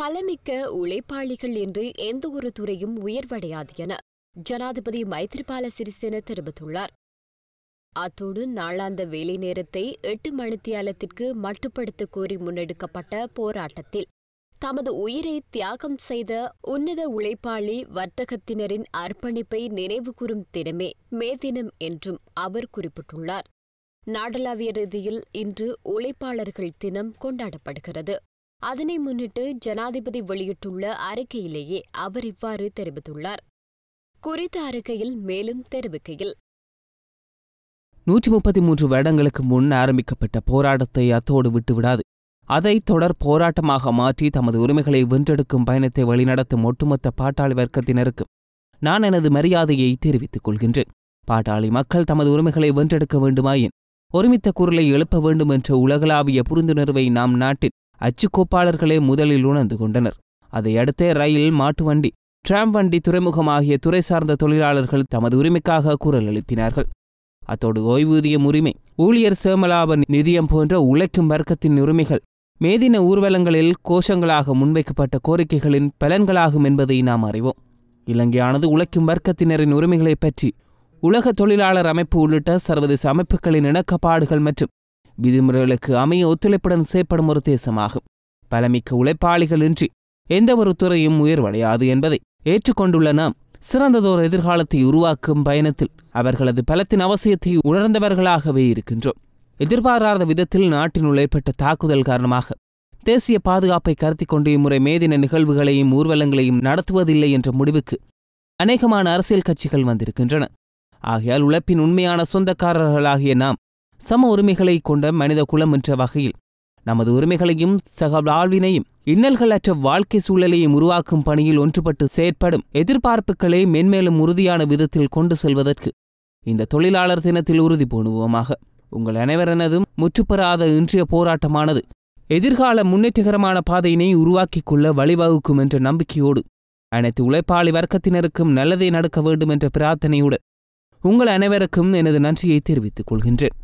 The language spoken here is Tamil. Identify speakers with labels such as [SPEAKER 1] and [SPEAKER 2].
[SPEAKER 1] பலமிக்க உழைப்பாளிகள் என்று எந்த ஒரு துறையும் உயர்வடையாது என ஜனாதிபதி மைத்ரிபால சிறிசேன தெரிவித்துள்ளார் அத்தோடு நாளாந்த வேலை நேரத்தை எட்டு மணித்தியாலத்திற்கு மட்டுப்படுத்த கோரி முன்னெடுக்கப்பட்ட போராட்டத்தில் தமது உயிரை தியாகம் செய்த உன்னத உழைப்பாளி வர்த்தகத்தினரின் அர்ப்பணிப்பை நினைவுகூறும் தினமே மே தினம் என்றும் அவர் குறிப்பிட்டுள்ளார் நாடளாவிய ரீதியில் இன்று உழைப்பாளர்கள் தினம் கொண்டாடப்படுகிறது அதனை முன்னிட்டு ஜனாதிபதி வெளியிட்டுள்ள அறிக்கையிலேயே அவர் இவ்வாறு தெரிவித்துள்ளார் குறித்த அறிக்கையில் மேலும் தெரிவிக்கையில்
[SPEAKER 2] நூற்றி முப்பத்தி மூன்று வருடங்களுக்கு முன் ஆரம்பிக்கப்பட்ட போராட்டத்தை அத்தோடு விட்டுவிடாது அதை தொடர் போராட்டமாக மாற்றி தமது உரிமைகளை வென்றெடுக்கும் பயணத்தை வழிநடத்தும் ஒட்டுமொத்த பாட்டாளி வர்க்கத்தினருக்கு நான் எனது மரியாதையை தெரிவித்துக் கொள்கின்றேன் பாட்டாளி மக்கள் தமது உரிமைகளை வென்றெடுக்க வேண்டுமாயின் ஒருமித்த குரலை எழுப்ப வேண்டும் என்ற உலகளாவிய புரிந்துணர்வை நாம் நாட்டின் அச்சுக்கோப்பாளர்களே முதலில் உணர்ந்து கொண்டனர் அதையடுத்தே ரயில் மாட்டு வண்டி டிராம் வண்டி துறைமுகம் ஆகிய துறை சார்ந்த தொழிலாளர்கள் தமது உரிமைக்காக குரல் எழுப்பினார்கள் அத்தோடு ஓய்வூதியம் உரிமை ஊழியர் சேமலாப நிதியம் போன்ற உழைக்கும் வர்க்கத்தின் உரிமைகள் மேதின ஊர்வலங்களில் கோஷங்களாக முன்வைக்கப்பட்ட கோரிக்கைகளின் பலன்களாகும் என்பதை நாம் அறிவோம் இலங்கையானது உழைக்கும் வர்க்கத்தினரின் உரிமைகளை பற்றி உலக தொழிலாளர் அமைப்பு உள்ளிட்ட சர்வதேச அமைப்புகளின் இணக்கப்பாடுகள் மற்றும் விதிமுறைகளுக்கு அமைய ஒத்துழைப்புடன் செயற்படும் ஒரு தேசமாகும் பலமிக்க உழைப்பாளிகளின்றி எந்த ஒரு துறையும் உயர்வடையாது என்பதை ஏற்றுக்கொண்டுள்ள நாம் சிறந்ததோர் எதிர்காலத்தை உருவாக்கும் பயணத்தில் அவர்களது பலத்தின் அவசியத்தை உணர்ந்தவர்களாகவே இருக்கின்றோம் எதிர்பாராத விதத்தில் நாட்டினுள் ஏற்பட்ட தாக்குதல் காரணமாக தேசிய பாதுகாப்பை கருத்தி கொண்டு இம்முறை மேதின நிகழ்வுகளையும் ஊர்வலங்களையும் நடத்துவதில்லை என்ற முடிவுக்கு அநேகமான அரசியல் கட்சிகள் வந்திருக்கின்றன ஆகையால் உழைப்பின் உண்மையான சொந்தக்காரர்களாகிய நாம் சம உரிமைகளை கொண்ட மனித குலம் என்ற வகையில் நமது உரிமைகளையும் சக வாழ்வினையும் இன்னல்களற்ற வாழ்க்கை சூழலையும் உருவாக்கும் பணியில் ஒன்றுபட்டு செயற்படும் எதிர்பார்ப்புகளை மென்மேலும் உறுதியான விதத்தில் கொண்டு செல்வதற்கு இந்த தொழிலாளர் தினத்தில் உறுதி பூணுவோமாக உங்கள் அனைவரனதும் முற்றுப்பெறாத இன்றைய போராட்டமானது எதிர்கால முன்னேற்றகரமான பாதையினை உருவாக்கிக் கொள்ள வழிவகுக்கும் என்ற நம்பிக்கையோடு அனைத்து உழைப்பாளி வர்க்கத்தினருக்கும் நல்லதே நடக்க வேண்டும் என்ற பிரார்த்தனையுடன் உங்கள் அனைவருக்கும் எனது நன்றியை தெரிவித்துக் கொள்கின்றேன்